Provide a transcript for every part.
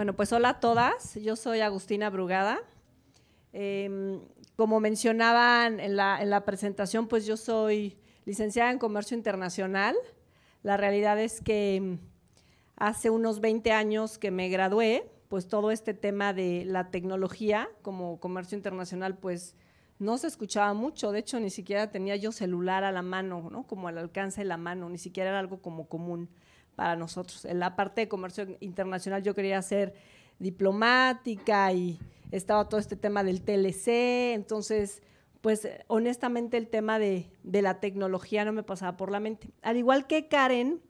Bueno, pues hola a todas. Yo soy Agustina Brugada. Em, como mencionaban en la, presentación, pues yo soy licenciada en Comercio Internacional. La realidad es que em, hace unos 20 años que me gradué, pues todo este tema de la tecnología como comercio internacional, pues no se escuchaba mucho, de hecho ni siquiera tenía yo celular a la mano, Como al alcance de la mano, ni siquiera era algo como común para nosotros. En la parte de comercio internacional yo quería ser diplomática y estaba todo este tema del TLC, entonces pues honestamente el tema de, la tecnología no me pasaba por la mente. Al igual que Karen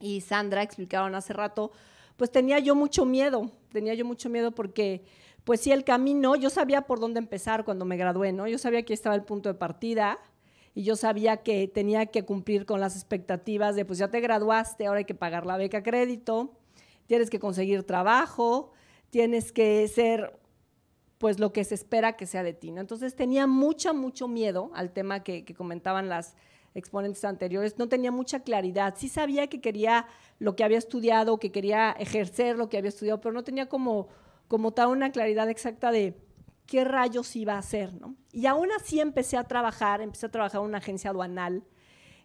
y Sandra explicaron hace rato, pues tenía yo mucho miedo, tenía yo mucho miedo porque pues sí, el camino, yo sabía por dónde empezar cuando me gradué, ¿no? Yo sabía que estaba el punto de partida, y yo sabía que tenía que cumplir con las expectativas de, pues ya te graduaste, ahora hay que pagar la beca crédito, tienes que conseguir trabajo, tienes que ser pues lo que se espera que sea de ti. Entonces tenía mucha, mucho miedo al tema que, comentaban las exponentes anteriores, no tenía mucha claridad, sí sabía que quería lo que había estudiado, que quería ejercer lo que había estudiado, pero no tenía como, como tal una claridad exacta de, qué rayos iba a hacer, ¿no? Y aún así empecé a trabajar, empecé a trabajar en una agencia aduanal,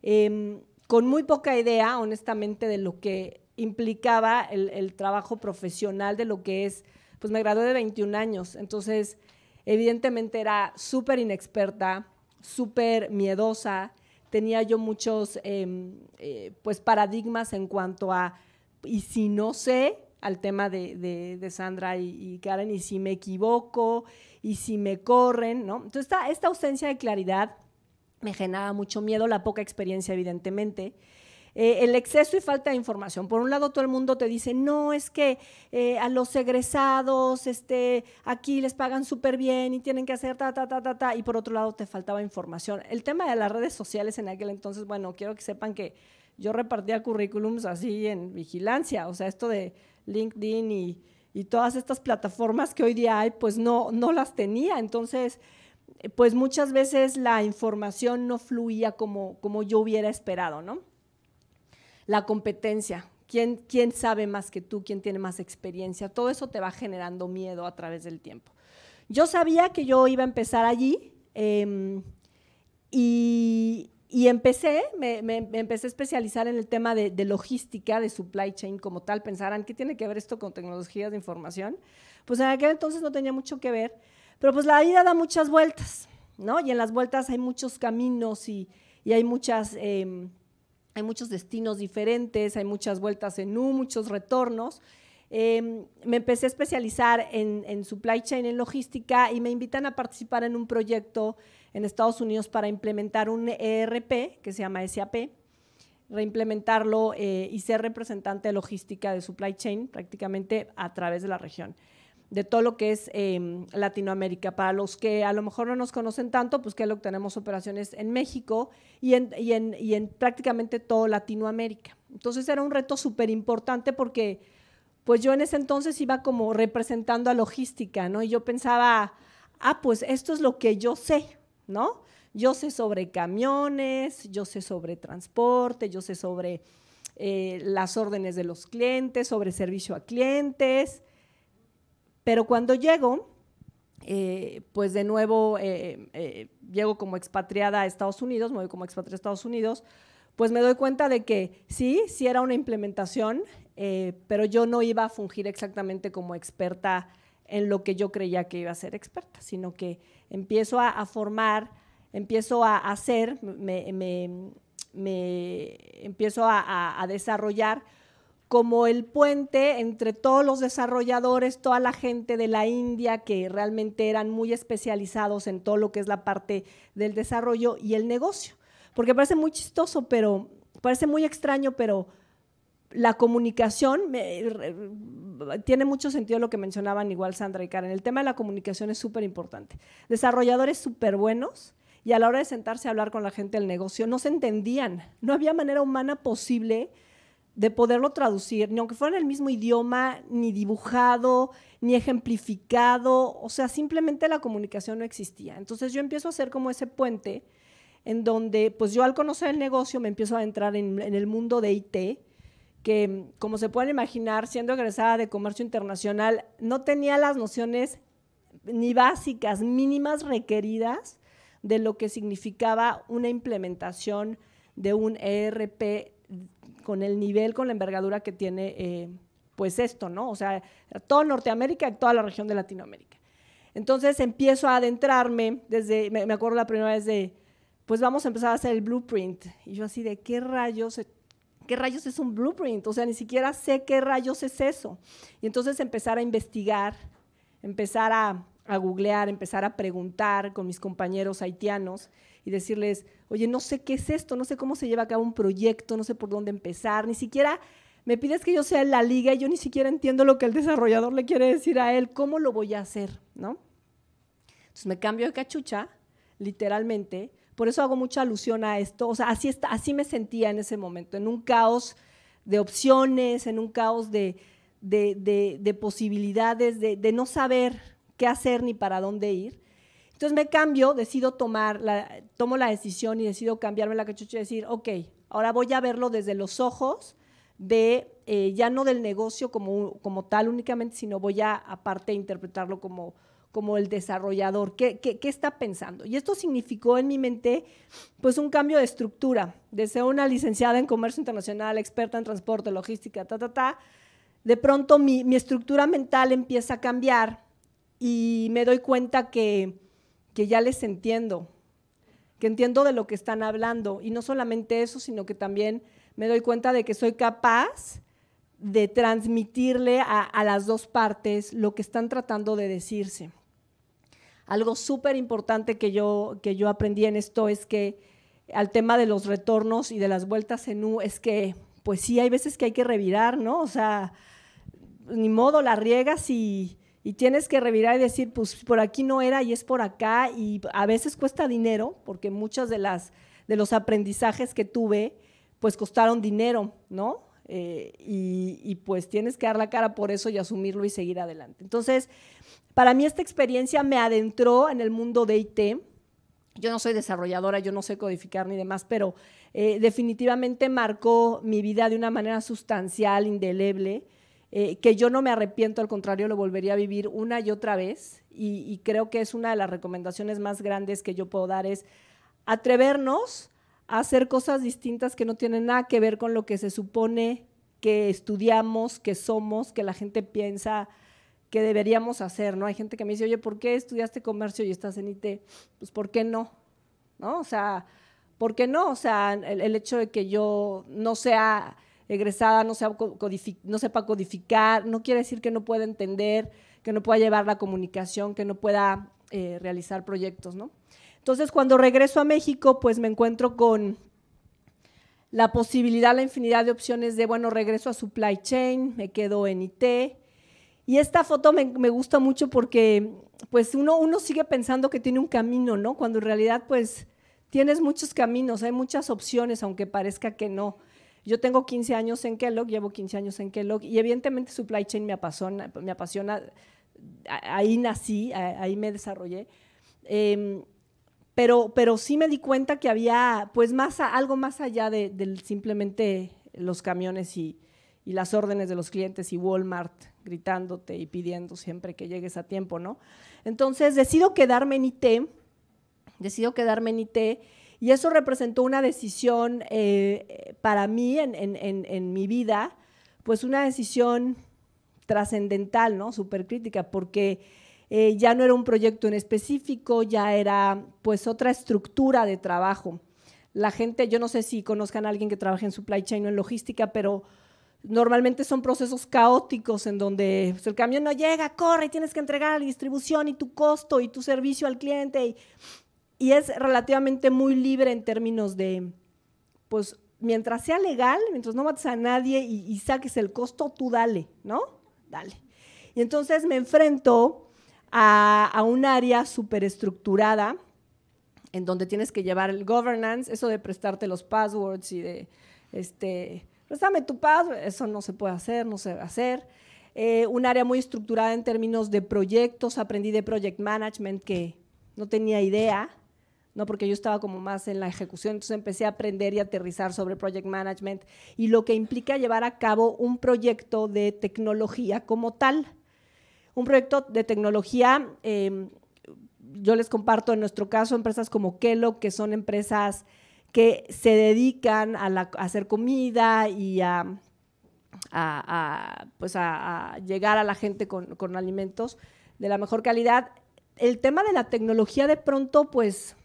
em, con muy poca idea, honestamente, de lo que implicaba el, trabajo profesional, de lo que es, pues me gradué de 21 años, entonces evidentemente era súper inexperta, súper miedosa, tenía yo muchos, em, eh, pues, paradigmas en cuanto a, y si no sé, al tema de, Sandra y, Karen, y si me equivoco, y si me corren, ¿no? Entonces, esta, ausencia de claridad me generaba mucho miedo, la poca experiencia, evidentemente. Eh, el exceso y falta de información. Por un lado, todo el mundo te dice, no, es que eh, a los egresados este, aquí les pagan súper bien y tienen que hacer ta, ta, ta, ta, ta. Y por otro lado, te faltaba información. El tema de las redes sociales en aquel entonces, bueno, quiero que sepan que yo repartía currículums así en vigilancia, o sea, esto de LinkedIn y, todas estas plataformas que hoy día hay, pues no, no las tenía. Entonces, pues muchas veces la información no fluía como, como yo hubiera esperado, ¿no? La competencia, ¿quién, quién sabe más que tú, quién tiene más experiencia, todo eso te va generando miedo a través del tiempo. Yo sabía que yo iba a empezar allí em, y, y empecé, me, empecé a especializar en el tema de, logística, de supply chain como tal. Pensarán, ¿qué tiene que ver esto con tecnologías de información? Pues en aquel entonces no tenía mucho que ver, pero pues la vida da muchas vueltas, ¿no? Y en las vueltas hay muchos caminos y, hay muchas... Em, hay muchos destinos diferentes, hay muchas vueltas en U, muchos retornos. Em, me empecé a especializar en, en supply chain, en logística, y me invitan a participar en un proyecto en Estados Unidos para implementar un ERP que se llama SAP, reimplementarlo eh, y ser representante de logística de supply chain prácticamente a través de la región de todo lo que es em, Latinoamérica. Para los que a lo mejor no nos conocen tanto, pues que lo tenemos operaciones en México y en, y en, y en prácticamente todo Latinoamérica. Entonces era un reto súper importante porque pues yo en ese entonces iba como representando a logística, ¿no? Y yo pensaba, ah, pues esto es lo que yo sé, ¿no? Yo sé sobre camiones, yo sé sobre transporte, yo sé sobre eh, las órdenes de los clientes, sobre servicio a clientes, pero cuando llego, eh, pues de nuevo eh, llego como expatriada a Estados Unidos, me voy como expatriada a Estados Unidos, pues me doy cuenta de que sí, sí era una implementación, pero yo no iba a fungir exactamente como experta en lo que yo creía que iba a ser experta, sino que empiezo a, formar, empiezo a hacer, me, empiezo a, desarrollar como el puente entre todos los desarrolladores, toda la gente de la India que realmente eran muy especializados en todo lo que es la parte del desarrollo y el negocio. Porque parece muy chistoso, pero parece muy extraño, pero la comunicación, tiene mucho sentido lo que mencionaban igual Sandra y Karen, el tema de la comunicación es súper importante. Desarrolladores súper buenos y a la hora de sentarse a hablar con la gente del negocio no se entendían, no había manera humana posible de poderlo traducir, ni aunque fuera en el mismo idioma, ni dibujado, ni ejemplificado, o sea, simplemente la comunicación no existía. Entonces yo empiezo a hacer como ese puente en donde, pues yo al conocer el negocio me empiezo a entrar en, en el mundo de IT, que, como se pueden imaginar, siendo egresada de comercio internacional, no tenía las nociones ni básicas, mínimas requeridas de lo que significaba una implementación de un ERP con el nivel, con la envergadura que tiene eh, pues esto, ¿no? O sea, todo Norteamérica y toda la región de Latinoamérica. Entonces empiezo a adentrarme desde, me, acuerdo la primera vez de, pues vamos a empezar a hacer el blueprint. Y yo así, ¿de qué rayos se… ¿Qué rayos es un blueprint? O sea, ni siquiera sé qué rayos es eso. Y entonces empezar a investigar, empezar a, a googlear, empezar a preguntar con mis compañeros haitianos y decirles, oye, no sé qué es esto, no sé cómo se lleva a cabo un proyecto, no sé por dónde empezar, ni siquiera me pides que yo sea la liga y yo ni siquiera entiendo lo que el desarrollador le quiere decir a él, ¿cómo lo voy a hacer? ¿No? Entonces me cambio de cachucha, literalmente, por eso hago mucha alusión a esto. O sea, así, así me sentía en ese momento, en un caos de opciones, en un caos de, posibilidades, de, no saber qué hacer ni para dónde ir. Entonces me cambio, decido tomar, la, tomo la decisión y decido cambiarme la cachucha y decir, ok, ahora voy a verlo desde los ojos de, eh, ya no del negocio como, como tal únicamente, sino voy a aparte interpretarlo como como el desarrollador? ¿Qué, está pensando? Y esto significó en mi mente pues un cambio de estructura. de ser una licenciada en comercio internacional, experta en transporte, logística, ta, ta, ta, de pronto mi, estructura mental empieza a cambiar y me doy cuenta que, ya les entiendo, que entiendo de lo que están hablando. Y no solamente eso, sino que también me doy cuenta de que soy capaz de transmitirle a las dos partes lo que están tratando de decirse. Algo súper importante que yo, que yo aprendí en esto es que al tema de los retornos y de las vueltas en U, es que pues sí, hay veces que hay que revirar, ¿no? O sea, ni modo, la riegas y, y tienes que revirar y decir, pues por aquí no era y es por acá, y a veces cuesta dinero, porque muchas de las de los aprendizajes que tuve, pues costaron dinero, ¿no? Eh, y, y, pues tienes que dar la cara por eso y asumirlo y seguir adelante. Entonces, para mí esta experiencia me adentró en el mundo de IT. Yo no soy desarrolladora, yo no sé codificar ni demás, pero eh, definitivamente marcó mi vida de una manera sustancial, indeleble, eh, que yo no me arrepiento, al contrario, lo volvería a vivir una y otra vez. y creo que es una de las recomendaciones más grandes que yo puedo dar es atrevernos a hacer cosas distintas que no tienen nada que ver con lo que se supone que estudiamos, que somos, que la gente piensa que deberíamos hacer, ¿no? Hay gente que me dice, oye, ¿por qué estudiaste comercio y estás en IT? Pues, ¿por qué no? ¿No? O sea, ¿por qué no? O sea, el, hecho de que yo no sea egresada, no, sea no sepa codificar, no quiere decir que no pueda entender, que no pueda llevar la comunicación, que no pueda eh, realizar proyectos, ¿no? Entonces, cuando regreso a México, pues me encuentro con la posibilidad, la infinidad de opciones de, bueno, regreso a supply chain, me quedo en IT, y esta foto me, gusta mucho porque pues uno, sigue pensando que tiene un camino, ¿no? Cuando en realidad pues tienes muchos caminos, hay muchas opciones, aunque parezca que no. Yo tengo 15 años en Kellogg, llevo 15 años en Kellogg y evidentemente supply chain me apasiona, me apasiona ahí nací, ahí me desarrollé. Em, pero, pero sí me di cuenta que había pues más, algo más allá de, simplemente los camiones y las órdenes de los clientes y Walmart gritándote y pidiendo siempre que llegues a tiempo, ¿no? Entonces decido quedarme en IT, decido quedarme en IT y eso representó una decisión eh, para mí en, mi vida, pues una decisión trascendental, ¿no? crítica, porque eh, ya no era un proyecto en específico, ya era pues otra estructura de trabajo. La gente, yo no sé si conozcan a alguien que trabaje en supply chain o en logística, pero Normalmente son procesos caóticos en donde pues, el camión no llega, corre, tienes que entregar la distribución y tu costo y tu servicio al cliente. Y, y es relativamente muy libre en términos de, pues, mientras sea legal, mientras no mates a nadie y, saques el costo, tú dale, ¿no? Dale. Y entonces me enfrento a, a un área superestructurada en donde tienes que llevar el governance, eso de prestarte los passwords y de este, esa pues, tu paz, eso no se puede hacer, no se va a hacer. Eh, un área muy estructurada en términos de proyectos, aprendí de project management que no tenía idea, ¿no? porque yo estaba como más en la ejecución, entonces empecé a aprender y aterrizar sobre project management y lo que implica llevar a cabo un proyecto de tecnología como tal. Un proyecto de tecnología, eh, yo les comparto en nuestro caso empresas como Kelo, que son empresas que se dedican a, hacer comida y a, pues a, llegar a la gente con, alimentos de la mejor calidad. El tema de la tecnología de pronto, pues,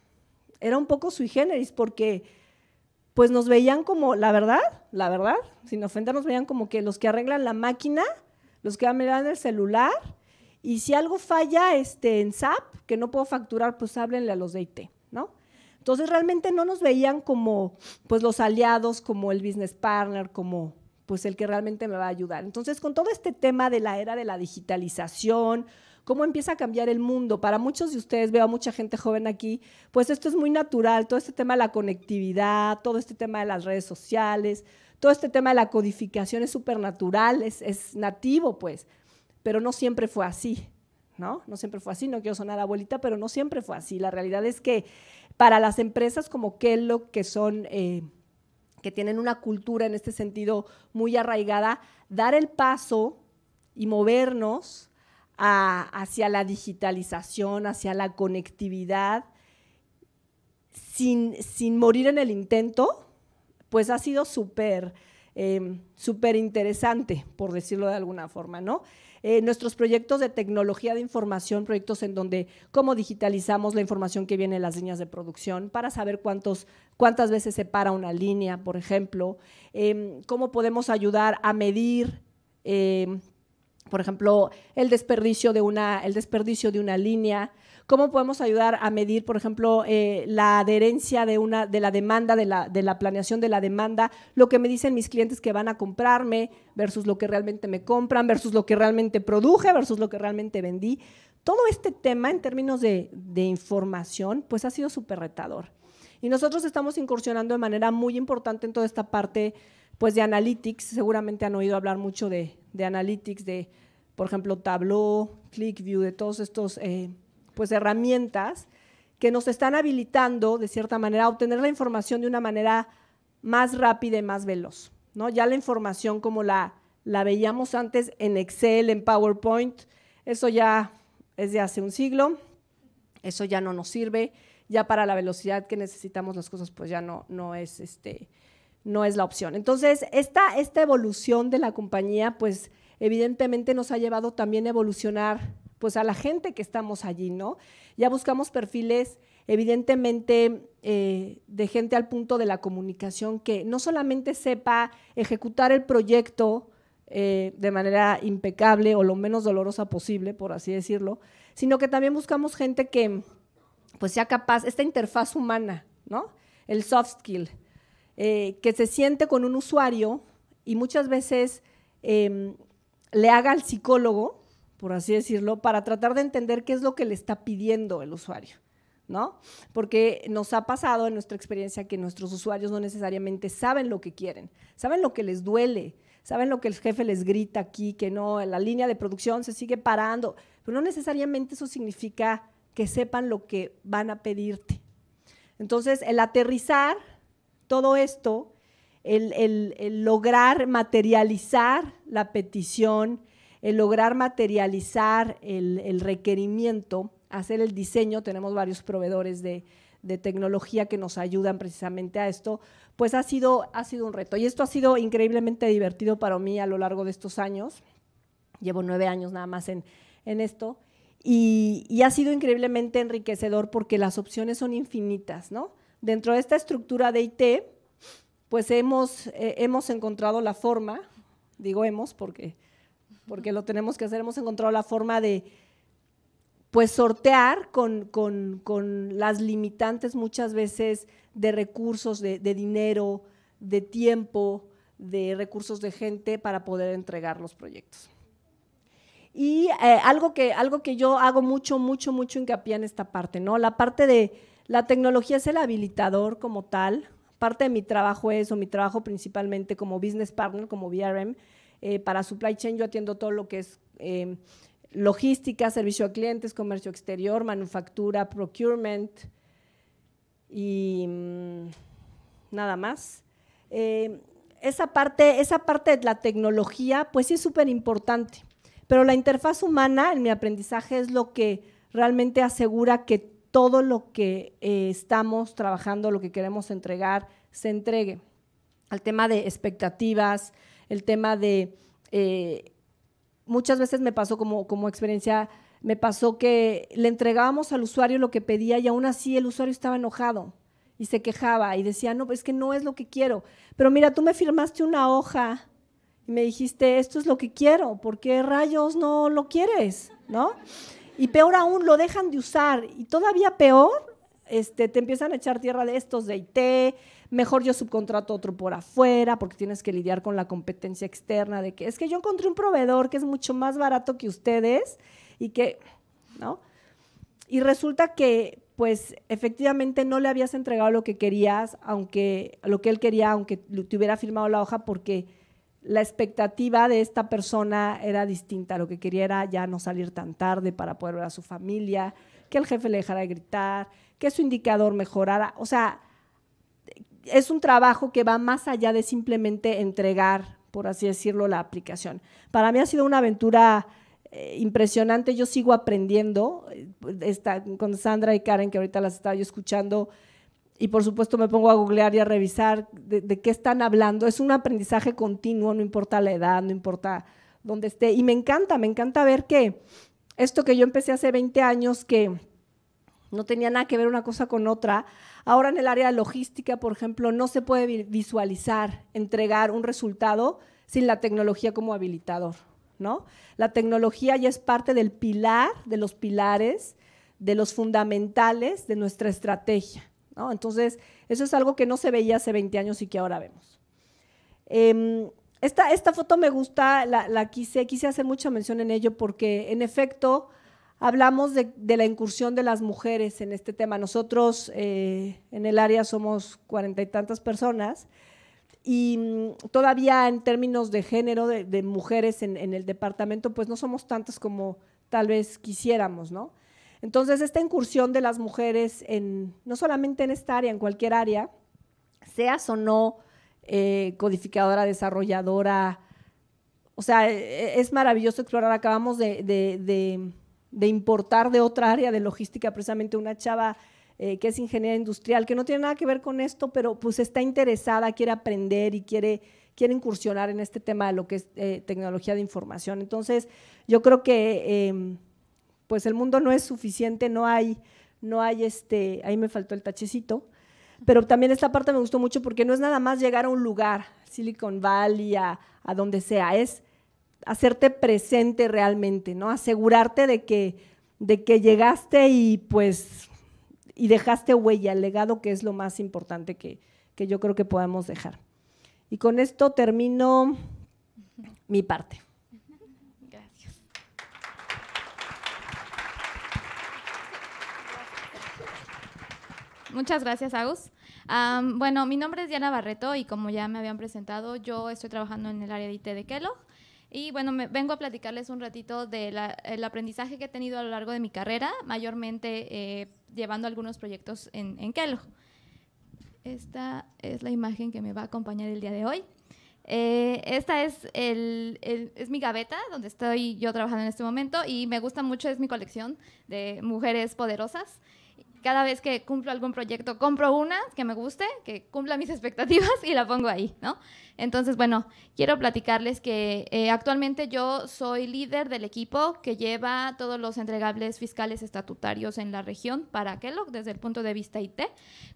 era un poco sui generis porque pues nos veían como, la verdad, la verdad, sin ofender, nos veían como que los que arreglan la máquina, los que arreglan el celular, y si algo falla este, en SAP, que no puedo facturar, pues háblenle a los de IT, ¿no? Entonces realmente no nos veían como pues los aliados, como el business partner, como pues el que realmente me va a ayudar. Entonces, con todo este tema de la era de la digitalización, cómo empieza a cambiar el mundo, para muchos de ustedes, veo a mucha gente joven aquí, pues esto es muy natural, todo este tema de la conectividad, todo este tema de las redes sociales, todo este tema de la codificación es súper natural, es, es nativo, pues, pero no siempre fue así. ¿no? No siempre fue así, no quiero sonar abuelita, pero no siempre fue así. La realidad es que para las empresas como Kellogg, que son... Eh, que tienen una cultura en este sentido muy arraigada, dar el paso y movernos hacia la digitalización, hacia la conectividad, sin, morir en el intento, pues ha sido súper eh, súper interesante, por decirlo de alguna forma, ¿no? Eh, nuestros proyectos de tecnología de información, proyectos en donde cómo digitalizamos la información que viene de las líneas de producción para saber cuántos, cuántas veces se para una línea, por ejemplo, em, cómo podemos ayudar a medir. Em, por ejemplo, el desperdicio de una, el desperdicio de una línea, ¿Cómo podemos ayudar a medir, por ejemplo, eh, la adherencia de, una, de la demanda, de la, de la planeación de la demanda, lo que me dicen mis clientes que van a comprarme versus lo que realmente me compran, versus lo que realmente produje, versus lo que realmente vendí? Todo este tema en términos de, información, pues ha sido súper retador. Y nosotros estamos incursionando de manera muy importante en toda esta parte pues de analytics, seguramente han oído hablar mucho de, analytics, de por ejemplo Tableau, ClickView, de todos estos eh, pues, herramientas que nos están habilitando, de cierta manera, a obtener la información de una manera más rápida y más veloz. ¿no? Ya la información como la, la veíamos antes en Excel, en PowerPoint, eso ya es de hace un siglo, eso ya no nos sirve, ya para la velocidad que necesitamos las cosas, pues ya no, no es este no es la opción. Entonces, esta, esta evolución de la compañía, pues evidentemente nos ha llevado también a evolucionar pues a la gente que estamos allí, ¿no? Ya buscamos perfiles evidentemente eh, de gente al punto de la comunicación que no solamente sepa ejecutar el proyecto eh, de manera impecable o lo menos dolorosa posible, por así decirlo, sino que también buscamos gente que pues sea capaz, esta interfaz humana, ¿no? El soft skill, eh, que se siente con un usuario y muchas veces em, le haga al psicólogo por así decirlo, para tratar de entender qué es lo que le está pidiendo el usuario. ¿No? Porque nos ha pasado en nuestra experiencia que nuestros usuarios no necesariamente saben lo que quieren, saben lo que les duele, saben lo que el jefe les grita aquí, que no, la línea de producción se sigue parando, pero no necesariamente eso significa que sepan lo que van a pedirte. Entonces, el aterrizar todo esto, el, el lograr materializar la petición, el lograr materializar el, requerimiento, hacer el diseño, tenemos varios proveedores de, tecnología que nos ayudan precisamente a esto, pues ha sido, ha sido un reto. Y esto ha sido increíblemente divertido para mí a lo largo de estos años. Llevo nueve años nada más en, esto. Y, ha sido increíblemente enriquecedor porque las opciones son infinitas, ¿no? Dentro de esta estructura de IT, pues hemos, eh, hemos encontrado la forma, digo hemos porque porque lo tenemos que hacer, hemos encontrado la forma de pues sortear con, las limitantes muchas veces de recursos, de, dinero, de tiempo, de recursos de gente para poder entregar los proyectos. Y eh, algo, que, algo que yo hago mucho, mucho, mucho hincapié en esta parte, ¿no? La parte de la tecnología es el habilitador como tal. Parte de mi trabajo es, o mi trabajo principalmente como business partner, como VRM, eh, para supply chain yo atiendo todo lo que es eh, logística, servicio a clientes, comercio exterior, manufactura, procurement y mm, nada más. Eh, esa, parte, esa parte de la tecnología, pues sí es súper importante, pero la interfaz humana en mi aprendizaje es lo que realmente asegura que todo lo que estamos trabajando, lo que queremos entregar, se entregue. Al tema de expectativas, el tema de, eh, muchas veces me pasó como, como experiencia, me pasó que le entregábamos al usuario lo que pedía y aún así el usuario estaba enojado y se quejaba y decía, no, es que no es lo que quiero. Pero mira, tú me firmaste una hoja y me dijiste, esto es lo que quiero, ¿por qué rayos no lo quieres? ¿No? Y peor aún, lo dejan de usar y todavía peor, este, te empiezan a echar tierra de estos de IT, mejor yo subcontrato otro por afuera porque tienes que lidiar con la competencia externa de que es que yo encontré un proveedor que es mucho más barato que ustedes y que, ¿no? Y resulta que pues efectivamente no le habías entregado lo que querías, aunque lo que él quería, aunque te hubiera firmado la hoja porque la expectativa de esta persona era distinta, lo que quería era ya no salir tan tarde para poder ver a su familia, que el jefe le dejara de gritar, que su indicador mejorara, o sea, es un trabajo que va más allá de simplemente entregar, por así decirlo, la aplicación. Para mí ha sido una aventura eh, impresionante, yo sigo aprendiendo, eh, con Sandra y Karen, que ahorita las estaba yo escuchando, y por supuesto me pongo a googlear y a revisar de, qué están hablando. Es un aprendizaje continuo, no importa la edad, no importa dónde esté. Y me encanta, me encanta ver que esto que yo empecé hace 20 años, que no tenía nada que ver una cosa con otra. Ahora en el área de logística, por ejemplo, no se puede visualizar, entregar un resultado sin la tecnología como habilitador, ¿no? La tecnología ya es parte del pilar, de los pilares, de los fundamentales de nuestra estrategia, Entonces, eso es algo que no se veía hace 20 años y que ahora vemos. Em, esta, foto me gusta, la, la, quise, quise hacer mucha mención en ello porque, en efecto, hablamos de, la incursión de las mujeres en este tema. Nosotros eh, en el área somos cuarenta y tantas personas y mm, todavía en términos de género de, mujeres en, el departamento, pues no somos tantas como tal vez quisiéramos, ¿no? Entonces, esta incursión de las mujeres, en, no solamente en esta área, en cualquier área, seas o no eh, codificadora, desarrolladora, o sea, e, e, es maravilloso explorar. Acabamos de de importar de otra área de logística, precisamente una chava eh, que es ingeniera industrial, que no tiene nada que ver con esto, pero pues está interesada, quiere aprender y quiere, quiere incursionar en este tema de lo que es eh, tecnología de información. Entonces, yo creo que em, pues el mundo no es suficiente, no hay, no hay este, ahí me faltó el tachecito, pero también esta parte me gustó mucho porque no es nada más llegar a un lugar, Silicon Valley, a, a donde sea, es hacerte presente realmente, ¿no? Asegurarte de que, de que llegaste y pues y dejaste huella, el legado que es lo más importante que, yo creo que podamos dejar. Y con esto termino mi parte. Gracias. Muchas gracias, Agus. bueno, mi nombre es Diana Barreto y como ya me habían presentado, yo estoy trabajando en el área de IT de Kelo. Y bueno, vengo a platicarles un ratito del aprendizaje que he tenido a lo largo de mi carrera, mayormente eh, llevando algunos proyectos en, en Kellogg. Esta es la imagen que me va a acompañar el día de hoy. Eh, esta es, el, es mi gaveta donde estoy yo trabajando en este momento y me gusta mucho, es mi colección de mujeres poderosas cada vez que cumplo algún proyecto, compro una que me guste, que cumpla mis expectativas y la pongo ahí, ¿no? Entonces, bueno, quiero platicarles que eh, actualmente yo soy líder del equipo que lleva todos los entregables fiscales estatutarios en la región para Kellogg desde el punto de vista IT.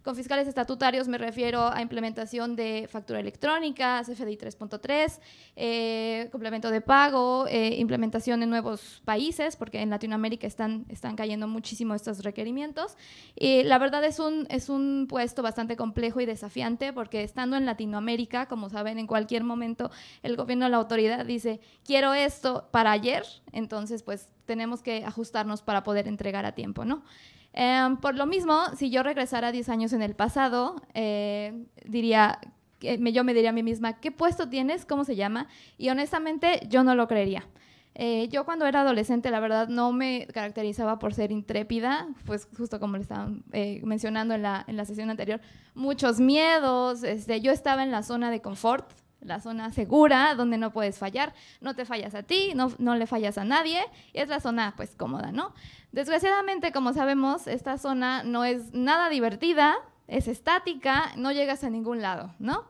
Con fiscales estatutarios me refiero a implementación de factura electrónica, CFDI 3.3, eh, complemento de pago, eh, implementación en nuevos países, porque en Latinoamérica están, están cayendo muchísimo estos requerimientos y la verdad es un, puesto bastante complejo y desafiante porque estando en Latinoamérica, como saben, en cualquier momento el gobierno, la autoridad dice, quiero esto para ayer, entonces pues tenemos que ajustarnos para poder entregar a tiempo, ¿no? Em, por lo mismo, si yo regresara 10 años en el pasado, eh, diría, eh, yo me diría a mí misma, ¿qué puesto tienes? ¿Cómo se llama? Y honestamente yo no lo creería. Eh, yo cuando era adolescente, la verdad, no me caracterizaba por ser intrépida, pues justo como le estaban eh, mencionando en la, sesión anterior, muchos miedos, este, yo estaba en la zona de confort, la zona segura, donde no puedes fallar, no te fallas a ti, no, no le fallas a nadie, y es la zona pues cómoda, ¿no? Desgraciadamente, como sabemos, esta zona no es nada divertida, es estática, no llegas a ningún lado, ¿no?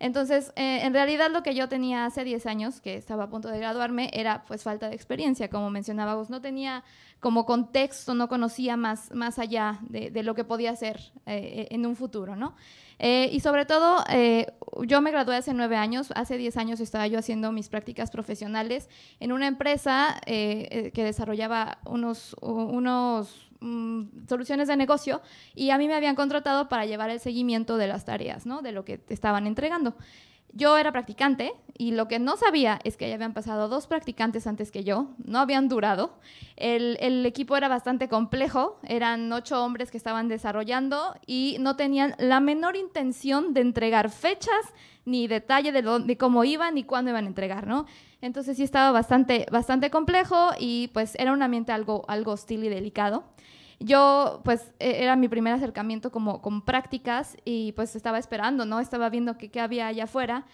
Entonces, eh, en realidad lo que yo tenía hace 10 años, que estaba a punto de graduarme, era pues falta de experiencia, como mencionábamos, No tenía como contexto, no conocía más, más allá de, lo que podía hacer eh, en un futuro, ¿no? Eh, y sobre todo, yo me gradué hace 9 años, hace 10 años estaba yo haciendo mis prácticas profesionales en una empresa que desarrollaba unos, unos Mm, soluciones de negocio y a mí me habían contratado para llevar el seguimiento de las tareas, ¿no? De lo que estaban entregando. Yo era practicante y lo que no sabía es que ya habían pasado dos practicantes antes que yo, no habían durado. El, equipo era bastante complejo, eran ocho hombres que estaban desarrollando y no tenían la menor intención de entregar fechas ni detalle de, cómo iban ni cuándo iban a entregar, ¿no? Entonces sí estaba bastante, bastante complejo y pues era un ambiente algo, algo hostil y delicado yo pues e-, era mi primer acercamiento como con prácticas y pues estaba esperando, ¿no? Estaba viendo qué había allá afuera.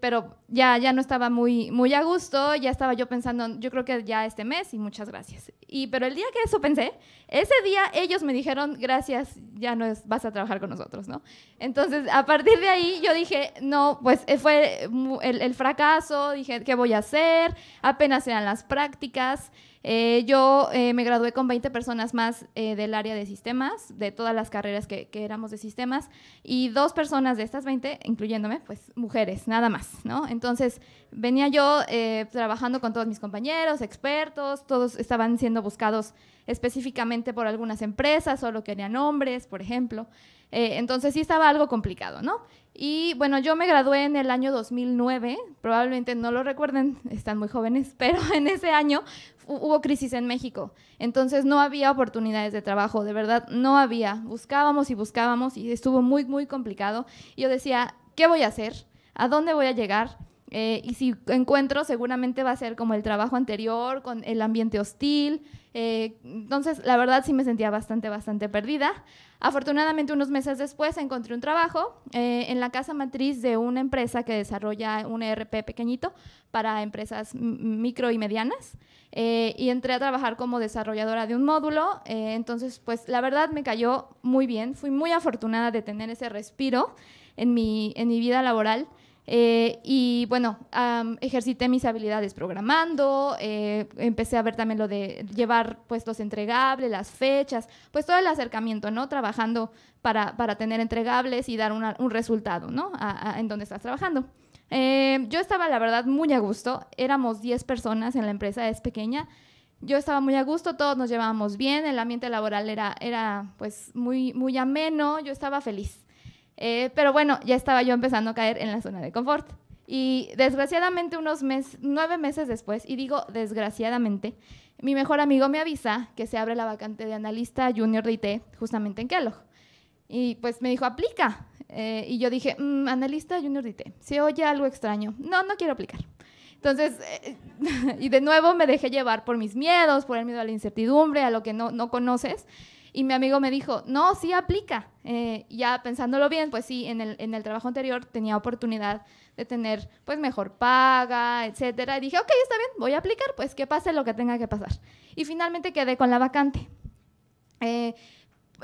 pero ya, ya no estaba muy, muy a gusto, ya estaba yo pensando, yo creo que ya este mes y muchas gracias. Y, pero el día que eso pensé, ese día ellos me dijeron, gracias, ya no vas a trabajar con nosotros, ¿no? Entonces, a partir de ahí yo dije, no, pues eh, fue el, el fracaso, dije, ¿qué voy a hacer? Apenas eran las prácticas. Eh, yo eh, me gradué con 20 personas más eh, del área de sistemas, de todas las carreras que, éramos de sistemas, y dos personas de estas 20, incluyéndome, pues mujeres, nada más, ¿no? Entonces, venía yo trabajando con todos mis compañeros, expertos, todos estaban siendo buscados específicamente por algunas empresas, solo querían hombres, por ejemplo. entonces, sí estaba algo complicado, ¿no? Y bueno, yo me gradué en el año 2009, probablemente no lo recuerden, están muy jóvenes, pero en ese año hubo crisis en México, entonces no había oportunidades de trabajo, de verdad no había, buscábamos y buscábamos y estuvo muy, muy complicado. Yo decía, ¿qué voy a hacer? ¿A dónde voy a llegar? Eh, y si encuentro, seguramente va a ser como el trabajo anterior, con el ambiente hostil. Eh, entonces, la verdad sí me sentía bastante, bastante perdida. Afortunadamente, unos meses después encontré un trabajo eh, en la casa matriz de una empresa que desarrolla un ERP pequeñito para empresas micro y medianas. y entré a trabajar como desarrolladora de un módulo. entonces, pues la verdad me cayó muy bien. Fui muy afortunada de tener ese respiro en mi, en mi vida laboral. Eh, y bueno, ejercité mis habilidades programando, eh, empecé a ver también lo de llevar puestos entregables, las fechas, pues todo el acercamiento, ¿no? Trabajando para, tener entregables y dar un resultado, ¿no? en donde estás trabajando. Eh, yo estaba, la verdad, muy a gusto. Éramos 10 personas en la empresa, es pequeña. Yo estaba muy a gusto, todos nos llevábamos bien, el ambiente laboral era, era pues muy, muy ameno, yo estaba feliz. Eh, pero bueno, ya estaba yo empezando a caer en la zona de confort. Y desgraciadamente unos mes, nueve meses después, y digo desgraciadamente, mi mejor amigo me avisa que se abre la vacante de analista junior de IT justamente en Kellogg. Y pues me dijo, aplica. Eh, y yo dije, mm, analista junior de IT, se oye algo extraño. No, no quiero aplicar. Entonces, eh, y de nuevo me dejé llevar por mis miedos, por el miedo a la incertidumbre, a lo que no, no conoces. Y mi amigo me dijo, no, sí aplica. Eh, ya pensándolo bien, pues sí, en el, en el, trabajo anterior tenía oportunidad de tener pues mejor paga, etcétera. Y dije, ok, está bien, voy a aplicar, pues que pase lo que tenga que pasar. Y finalmente quedé con la vacante. Eh,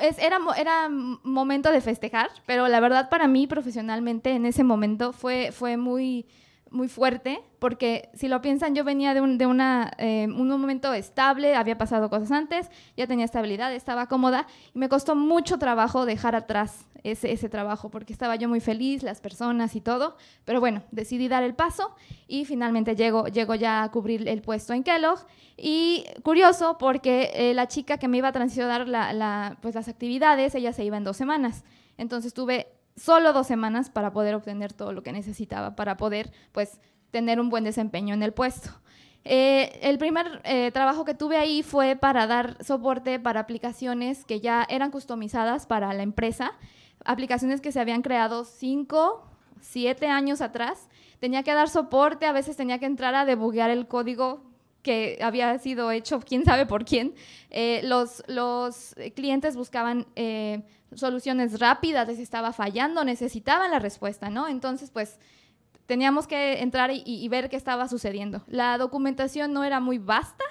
era, era momento de festejar, pero la verdad para mí profesionalmente en ese momento fue, fue muy muy fuerte, porque si lo piensan, yo venía de un, de una, eh, un momento estable, había pasado cosas antes, ya tenía estabilidad, estaba cómoda, y me costó mucho trabajo dejar atrás ese, ese trabajo, porque estaba yo muy feliz, las personas y todo, pero bueno, decidí dar el paso y finalmente llego, llego ya a cubrir el puesto en Kellogg, y curioso porque eh, la chica que me iba a transicionar pues las actividades, ella se iba en dos semanas, entonces tuve solo dos semanas para poder obtener todo lo que necesitaba, para poder pues tener un buen desempeño en el puesto. Eh, el primer eh, trabajo que tuve ahí fue para dar soporte para aplicaciones que ya eran customizadas para la empresa, aplicaciones que se habían creado cinco, siete años atrás. Tenía que dar soporte, a veces tenía que entrar a debuguear el código que había sido hecho quién sabe por quién. Eh, los, los clientes buscaban soluciones rápidas, les estaba fallando, necesitaban la respuesta, ¿no? Entonces, pues teníamos que entrar y, ver qué estaba sucediendo. La documentación no era muy vasta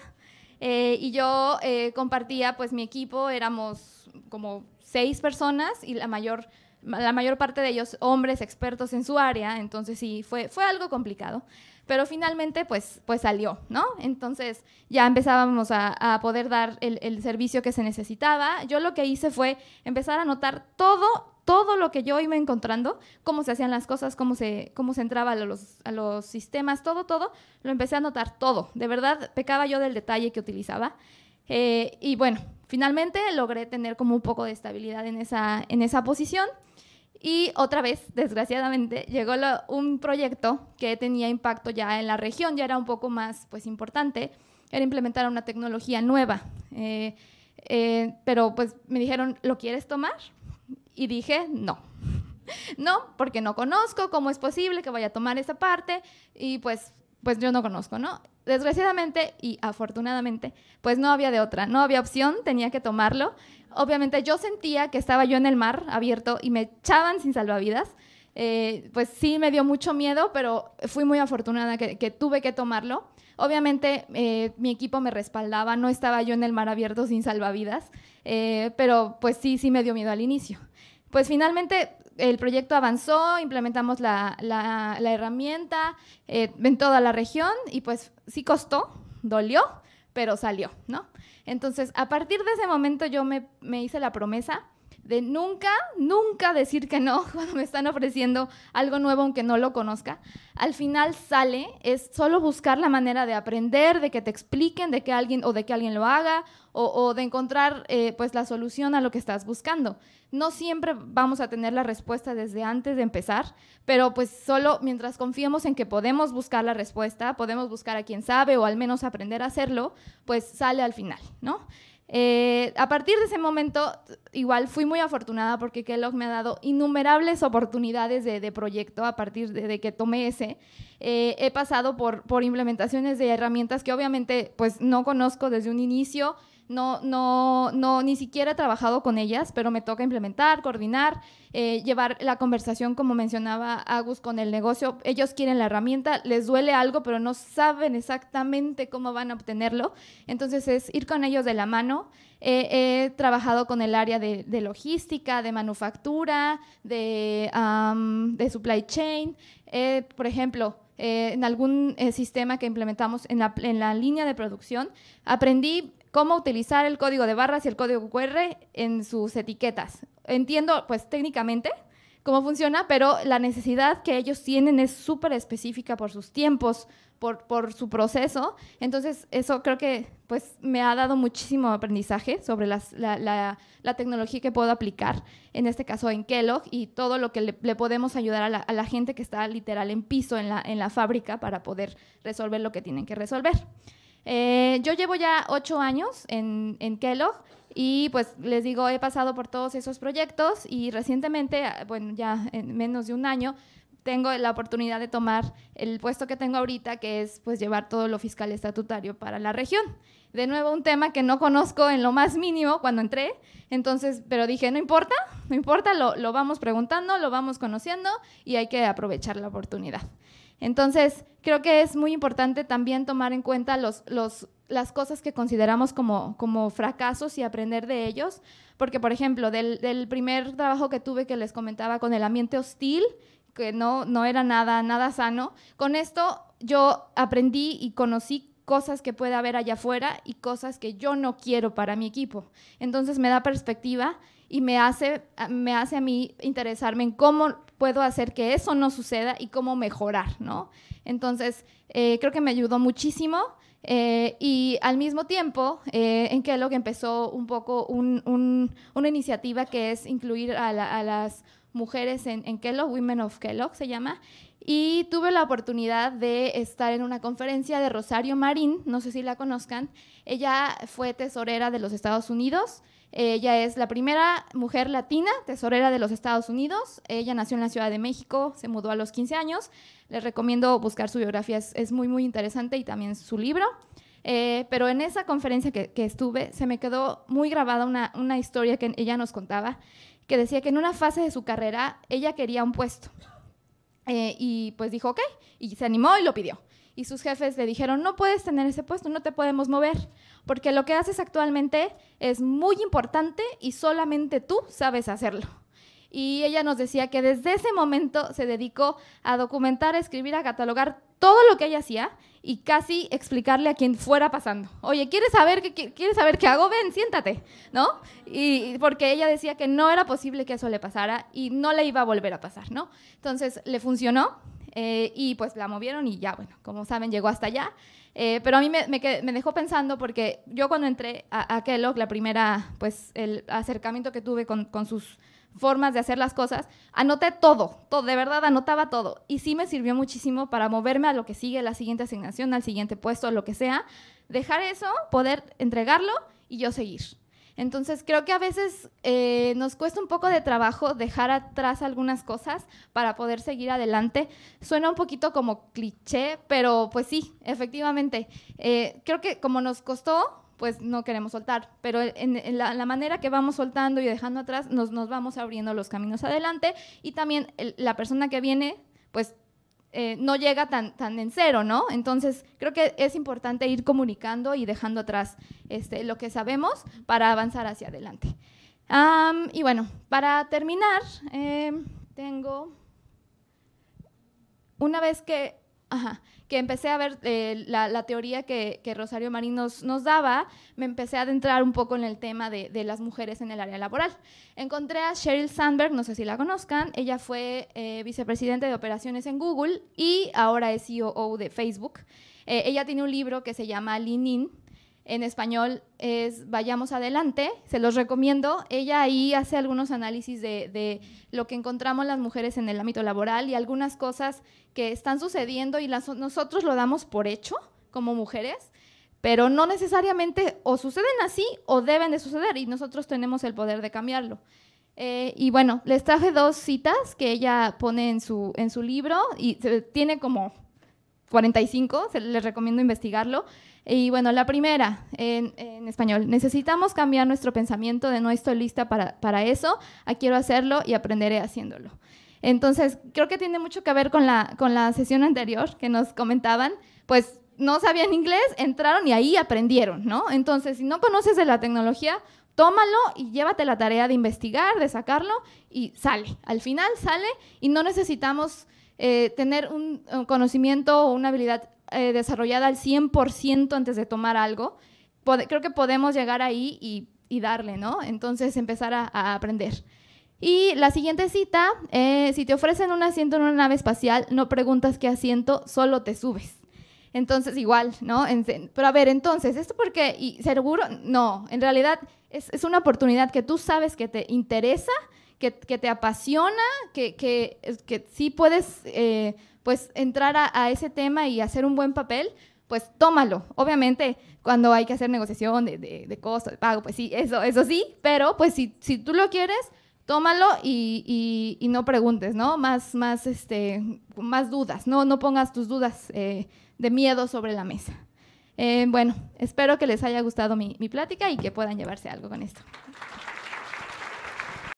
eh, y yo eh, compartía, pues mi equipo éramos como seis personas y la mayor la mayor parte de ellos hombres expertos en su área, entonces sí, fue, fue algo complicado. Pero finalmente, pues, pues salió, ¿no? Entonces ya empezábamos a, poder dar el, servicio que se necesitaba. Yo lo que hice fue empezar a notar todo, todo lo que yo iba encontrando, cómo se hacían las cosas, cómo se, cómo se entraba a los, sistemas, todo, todo. Lo empecé a notar todo. De verdad, pecaba yo del detalle que utilizaba. Eh, y bueno, finalmente logré tener como un poco de estabilidad en esa, en esa posición. Y otra vez, desgraciadamente, llegó un proyecto que tenía impacto ya en la región, ya era un poco más pues, importante, era implementar una tecnología nueva. Eh, eh, pero pues me dijeron, ¿lo quieres tomar? Y dije, no. no, porque no conozco cómo es posible que vaya a tomar esa parte y pues pues yo no conozco, ¿no? Desgraciadamente y afortunadamente, pues no había de otra, no había opción, tenía que tomarlo. Obviamente yo sentía que estaba yo en el mar abierto y me echaban sin salvavidas. Eh, pues sí me dio mucho miedo, pero fui muy afortunada que, tuve que tomarlo. Obviamente eh, mi equipo me respaldaba, no estaba yo en el mar abierto sin salvavidas, eh, pero pues sí, sí me dio miedo al inicio pues finalmente el proyecto avanzó, implementamos la, herramienta eh, en toda la región y pues sí costó, dolió, pero salió, ¿no? Entonces, a partir de ese momento yo me, me hice la promesa de nunca, nunca decir que no cuando me están ofreciendo algo nuevo aunque no lo conozca. Al final sale, es solo buscar la manera de aprender, de que te expliquen, de que alguien o de que alguien lo haga o, de encontrar eh, pues la solución a lo que estás buscando. No siempre vamos a tener la respuesta desde antes de empezar, pero pues solo mientras confiemos en que podemos buscar la respuesta, podemos buscar a quien sabe o al menos aprender a hacerlo, pues sale al final, ¿no? Eh, a partir de ese momento, igual fui muy afortunada porque Kellogg me ha dado innumerables oportunidades de, proyecto a partir de, que tomé ese. Eh, he pasado por, por implementaciones de herramientas que obviamente pues no conozco desde un inicio, no, no, ni siquiera he trabajado con ellas, pero me toca implementar, coordinar, eh, llevar la conversación, como mencionaba Agus, con el negocio. Ellos quieren la herramienta, les duele algo, pero no saben exactamente cómo van a obtenerlo. Entonces es ir con ellos de la mano. he trabajado con el área de, logística, de manufactura, de, de supply chain. por ejemplo, eh, en algún eh, sistema que implementamos en en la línea de producción, aprendí cómo utilizar el código de barras y el código QR en sus etiquetas. Entiendo, pues técnicamente, cómo funciona, pero la necesidad que ellos tienen es súper específica por sus tiempos, por, su proceso. Entonces, eso creo que pues, me ha dado muchísimo aprendizaje sobre la, tecnología que puedo aplicar, en este caso en Kellogg, y todo lo que le, podemos ayudar a la, gente que está literal en piso en en la fábrica para poder resolver lo que tienen que resolver. Eh, yo llevo ya ocho años en, en Kellogg y pues les digo, he pasado por todos esos proyectos y recientemente, bueno, ya en menos de un año, tengo la oportunidad de tomar el puesto que tengo ahorita, que es pues llevar todo lo fiscal estatutario para la región. De nuevo, un tema que no conozco en lo más mínimo cuando entré, entonces, pero dije, no importa, no importa, lo vamos preguntando, lo vamos conociendo y hay que aprovechar la oportunidad. Entonces, creo que es muy importante también tomar en cuenta las cosas que consideramos como, como fracasos y aprender de ellos, porque, por ejemplo, del, primer trabajo que tuve que les comentaba con el ambiente hostil, que no, no era nada, nada sano, con esto yo aprendí y conocí cosas que puede haber allá afuera y cosas que yo no quiero para mi equipo. Entonces me da perspectiva y me hace, me hace a mí interesarme en cómo puedo hacer que eso no suceda y cómo mejorar, ¿no? Entonces, eh, creo que me ayudó muchísimo. Eh, y al mismo tiempo, eh, en Kellogg empezó un poco una iniciativa que es incluir a, las mujeres en, en, Kellogg, Women of Kellogg se llama, y tuve la oportunidad de estar en una conferencia de Rosario Marín, no sé si la conozcan, ella fue tesorera de los Estados Unidos, ella es la primera mujer latina tesorera de los Estados Unidos. Ella nació en la Ciudad de México, se mudó a los 15 años. Les recomiendo buscar su biografía, es, muy, muy interesante y también su libro. Eh, pero en esa conferencia que, estuve, se me quedó muy grabada una, historia que ella nos contaba, que decía que en una fase de su carrera ella quería un puesto. Eh, y pues dijo, ok, y se animó y lo pidió y sus jefes le dijeron, no puedes tener ese puesto, no te podemos mover, porque lo que haces actualmente es muy importante y solamente tú sabes hacerlo. Y ella nos decía que desde ese momento se dedicó a documentar, a escribir, a catalogar todo lo que ella hacía y casi explicarle a quien fuera pasando. Oye, ¿quieres saber qué, quieres saber qué hago? Ven, siéntate, ¿no? Y porque ella decía que no era posible que eso le pasara y no le iba a volver a pasar, ¿no? Entonces, le funcionó eh, y pues la movieron y ya, bueno, como saben, llegó hasta allá. Eh, pero a mí me, dejó pensando porque yo cuando entré a, Kellogg, la primera, pues el acercamiento que tuve con, sus formas de hacer las cosas, anoté todo, todo, de verdad anotaba todo. Y sí me sirvió muchísimo para moverme a lo que sigue, la siguiente asignación, al siguiente puesto, lo que sea. Dejar eso, poder entregarlo y yo seguir. Entonces creo que a veces eh, nos cuesta un poco de trabajo dejar atrás algunas cosas para poder seguir adelante. Suena un poquito como cliché, pero pues sí, efectivamente. Eh, creo que como nos costó, pues no queremos soltar, pero en, la, manera que vamos soltando y dejando atrás, nos, nos vamos abriendo los caminos adelante y también la persona que viene, pues eh, no llega tan, tan en cero, ¿no? Entonces, creo que es importante ir comunicando y dejando atrás este, lo que sabemos para avanzar hacia adelante. y bueno, para terminar, eh, tengo, una vez que, que empecé a ver eh, la, la, teoría que, que, Rosario Marín nos, nos daba, me empecé a adentrar un poco en el tema de, de, las mujeres en el área laboral. Encontré a Sheryl Sandberg, no sé si la conozcan, ella fue eh, vicepresidente de operaciones en Google y ahora es CEO de Facebook. Eh, ella tiene un libro que se llama Lean In, en español es Vayamos Adelante, se los recomiendo. Ella ahí hace algunos análisis de, lo que encontramos las mujeres en el ámbito laboral y algunas cosas que están sucediendo y nosotros lo damos por hecho como mujeres, pero no necesariamente o suceden así o deben de suceder y nosotros tenemos el poder de cambiarlo. Eh, y bueno, les traje dos citas que ella pone en su, en su libro y tiene como 45, les recomiendo investigarlo. Y bueno, la primera, en, español, necesitamos cambiar nuestro pensamiento de no estoy lista para, eso, a quiero hacerlo y aprenderé haciéndolo. Entonces, creo que tiene mucho que ver con la, con la sesión anterior que nos comentaban, pues no sabían inglés, entraron y ahí aprendieron, ¿no? Entonces, si no conoces de la tecnología, tómalo y llévate la tarea de investigar, de sacarlo y sale. Al final sale y no necesitamos eh, tener un conocimiento o una habilidad eh, desarrollada al 100% antes de tomar algo, creo que podemos llegar ahí y, darle, ¿no? Entonces empezar a, aprender. Y la siguiente cita, eh, si te ofrecen un asiento en una nave espacial, no preguntas qué asiento, solo te subes. Entonces, igual, ¿no? pero a ver, entonces, ¿esto porque y seguro? No, en realidad es, una oportunidad que tú sabes que te interesa, que, te apasiona, que, que, sí puedes... Eh, pues entrar a, ese tema y hacer un buen papel, pues tómalo. Obviamente, cuando hay que hacer negociación de, de, de pago, pues sí, eso, eso sí, pero pues si, tú lo quieres, tómalo y, no preguntes, ¿no? Más, más, este, más dudas, ¿no? No pongas tus dudas eh, de miedo sobre la mesa. Eh, bueno, espero que les haya gustado mi plática y que puedan llevarse algo con esto.